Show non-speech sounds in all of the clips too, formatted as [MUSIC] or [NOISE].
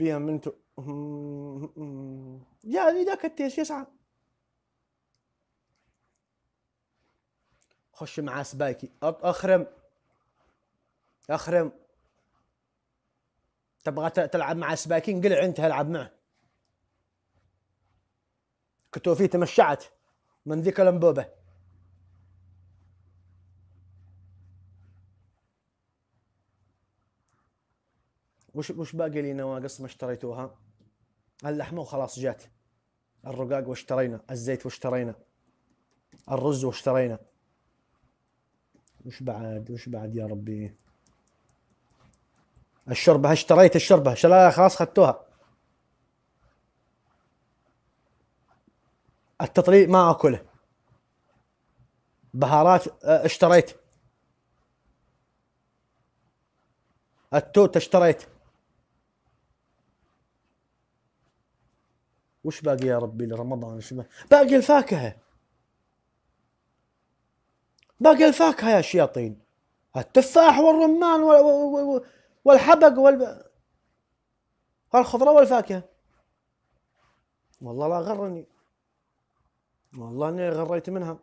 بها من تو... [LAUGHS] يعني ذاك التيس يسعى خش مع سبايكي اخرم اخرم تبغى تلعب مع سبايكي انقلع انت العب معه كتوفي تمشعت من ذيك الانبوبه وش وش باقي لي نواقص ما اشتريتوها؟ اللحمه وخلاص جات الرقاق واشترينا الزيت واشترينا الرز واشترينا وش بعد وش بعد يا ربي الشربة اشتريت الشربة شلالة خلاص خدتوها التطريق ما اكله بهارات أه، اشتريت التوت اشتريت وش باقي يا ربي لرمضان وش باقي, باقي الفاكهه باقي الفاكهه يا شياطين التفاح والرمان والحبق وال الخضره والفاكهه والله لا غرني والله اني غريت منها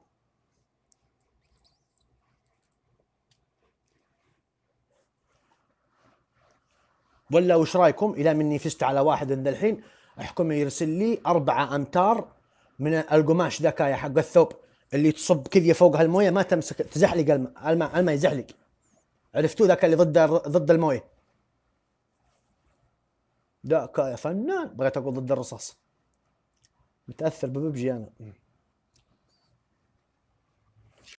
ولا وش رايكم الى مني فزت على واحد عند الحين احكم يرسل لي أربعة أمتار من القماش ذاك حق الثوب اللي تصب كذي فوق هالمويه ما تمسك تزحلق الماء الماء يزحلق عرفتوا ذاك اللي ضد ضد المويه ذاك يا فنان بغيت اقول ضد الرصاص متاثر بببجي انا